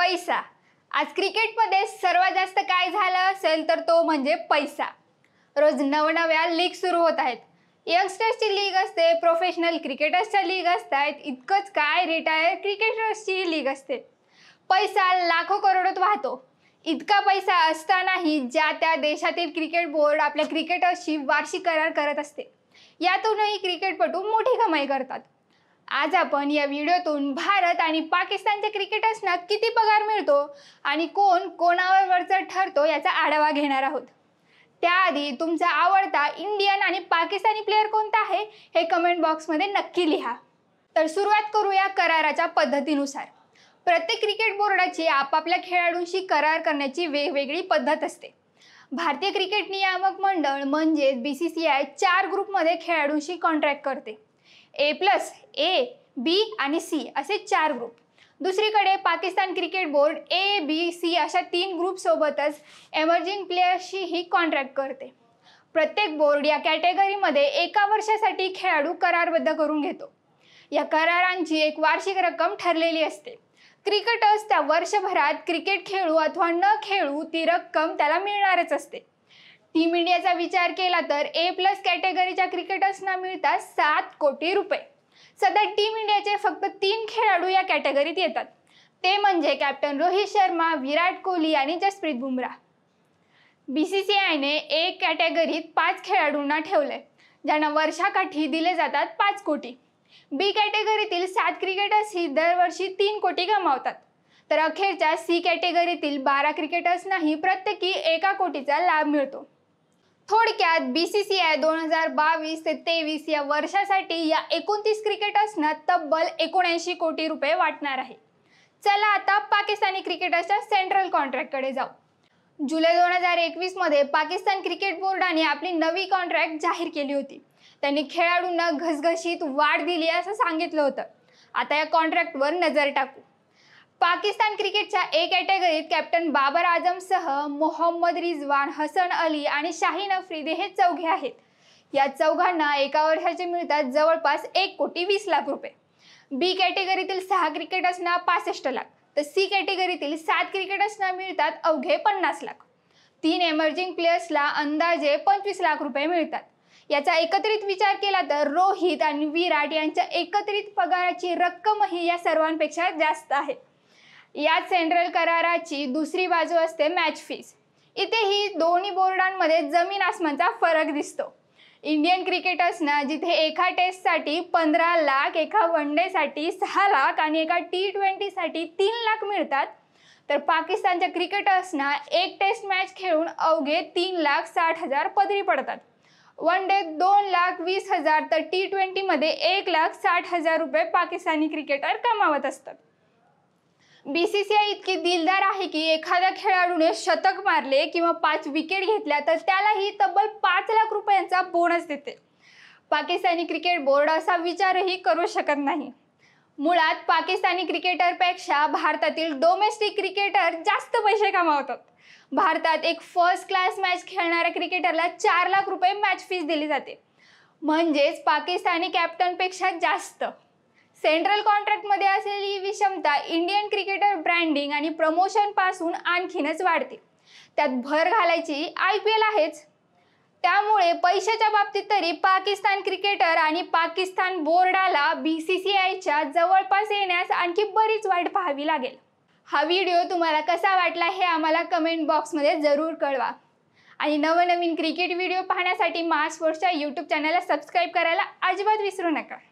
पैसा आज क्रिकेटमध्ये सर्वात जास्त काय झालं असेल तर तो म्हणजे पैसा रोज नवनव्या लीग सुरू होत आहेत यंगस्टर्सची लीग असते प्रोफेशनल क्रिकेटर्सच्या लीग असतात इतकंच काय रिटायर क्रिकेटर्सची लीग असते पैसा लाखो करोडत वाहतो इतका पैसा असतानाही ज्या त्या देशातील क्रिकेट बोर्ड आपल्या क्रिकेटर्सची वार्षिक करार करत असते यातूनही क्रिकेटपटू मोठी कमाई करतात आज आपण या व्हिडिओतून भारत आणि पाकिस्तानच्या क्रिकेटर्सना किती पगार मिळतो आणि कोण कोणावर वरचं ठरतो याचा आढावा घेणार आहोत त्याआधी तुमचा आवडता इंडियन आणि पाकिस्तानी प्लेअर कोणता आहे हे कमेंट बॉक्समध्ये नक्की लिहा तर सुरुवात करूया कराराच्या पद्धतीनुसार प्रत्येक क्रिकेट बोर्डाची आपापल्या खेळाडूंशी करार करण्याची वेगवेगळी पद्धत असते भारतीय क्रिकेट नियामक मंडळ म्हणजेच बी सी सी आय चार ग्रुपमध्ये खेळाडूंशी कॉन्ट्रॅक्ट करते ए प्लस ए बी आणि सी असे चार ग्रुप दुसरीकडे Pakistan cricket board A B C अशा तीन ग्रुपसोबतच एमर्जिंग ही कॉन्ट्रॅक्ट करते प्रत्येक बोर्ड या कॅटेगरीमध्ये एका वर्षासाठी खेळाडू करारबद्ध करून घेतो या करारांची एक वार्षिक रक्कम ठरलेली असते क्रिकेटर्स त्या वर्षभरात क्रिकेट खेळू अथवा न खेळू ती रक्कम त्याला मिळणारच असते टीम इंडियाचा विचार केला तर ए प्लस कॅटेगरीच्या क्रिकेटर्सना मिळतात सात कोटी रुपये सध्या टीम इंडियाचे फक्त तीन खेळाडू या कॅटेगरीत येतात ते म्हणजे कॅप्टन रोहित शर्मा विराट कोहली आणि Jasprit Bumrah B C C आयने ए कॅटेगरीत पाच खेळाडूंना ठेवले ज्यांना वर्षाकाठी दिले जातात पाच कोटी बी कॅटेगरीतील सात क्रिकेटर्स ही दरवर्षी तीन कोटी कमावतात तर अखेरच्या सी कॅटेगरीतील बारा क्रिकेटर्सनाही प्रत्येकी एका कोटीचा लाभ मिळतो थोडक्यात बी सी सी आय दोन हजार बावीस ते तेवीस या वर्षासाठी या एकोणतीस क्रिकेटर्सना तब्बल एकोणऐंशी कोटी रुपये वाटणार आहे चला आता पाकिस्तानी क्रिकेटर्सच्या सेंट्रल कॉन्ट्रॅक्टकडे जाऊ जुलै दोन हजार एकवीसमध्ये पाकिस्तान क्रिकेट बोर्डाने आपली नवी कॉन्ट्रॅक्ट जाहीर केली होती त्यांनी खेळाडूंना घसघशीत वाढ दिली असं सांगितलं होतं आता या कॉन्ट्रॅक्टवर नजर टाकू पाकिस्तान क्रिकेटच्या ए कॅटेगरीत कॅप्टन बाबर आझमसह मोहम्मद रिजवान हसन अली आणि शाहीन अफ्रिदे हे चौघे आहेत या चौघांना एका वर्षाचे मिळतात जवळपास एक कोटी वीस लाख रुपये बी कॅटेगरीतील सहा क्रिकेटर्सना पासष्ट लाख तर सी कॅटेगरीतील सात क्रिकेटर्सना मिळतात अवघे पन्नास लाख तीन एमर्जिंग प्लेयर्सला अंदाजे पंचवीस लाख रुपये मिळतात याचा एकत्रित विचार केला तर रोहित आणि विराट यांच्या एकत्रित पगाराची रक्कमही या सर्वांपेक्षा जास्त आहे यात सेंट्रल कराराची दुसरी बाजू असते मॅच फीस इथेही दोन्ही बोर्डांमध्ये जमीन आसमानचा फरक दिसतो इंडियन क्रिकेटर्सना जिथे एका टेस्टसाठी पंधरा लाख एका वन डेसाठी सहा लाख आणि एका टी ट्वेंटीसाठी तीन लाख मिळतात तर पाकिस्तानच्या क्रिकेटर्सना एक टेस्ट मॅच खेळून अवघे तीन लाख साठ हजार पदरी पडतात वन डे दोन लाख वीस हजार तर टी ट्वेंटीमध्ये एक लाख साठ हजार रुपये पाकिस्तानी क्रिकेटर कमावत असतात बीसीसीआय इतकी दिलदार आहे की एखाद्या खेळाडूने शतक मारले किंवा पाच विकेट घेतल्या तर त्यालाही तब्बल पाच लाख रुपयांचा बोनस देते पाकिस्तानी क्रिकेट बोर्ड असा विचारही करू शकत नाही मुळात पाकिस्तानी क्रिकेटरपेक्षा भारतातील डोमेस्टिक क्रिकेटर जास्त पैसे कमावतात भारतात एक फर्स्ट क्लास मॅच खेळणाऱ्या क्रिकेटरला चार लाख रुपये मॅच फीस दिली जाते म्हणजेच पाकिस्तानी कॅप्टनपेक्षा जास्त सेंट्रल कॉन्ट्रॅक्टमध्ये असलेली विषमता इंडियन क्रिकेटर ब्रँडिंग आणि प्रमोशनपासून आणखीनच वाढते त्यात भर घालायची आय पी एल आहेच त्यामुळे पैशाच्या बाबतीत तरी पाकिस्तान क्रिकेटर आणि पाकिस्तान बोर्डाला बी सी सी आयच्या जवळपास येण्यास आणखी बरीच वाट पाहावी लागेल हा व्हिडिओ तुम्हाला कसा वाटला हे आम्हाला कमेंट बॉक्समध्ये जरूर कळवा आणि नवनवीन क्रिकेट व्हिडिओ पाहण्यासाठी मास स्पोर्ट्सच्या यूट्यूब चॅनलला सबस्क्राईब करायला अजिबात विसरू नका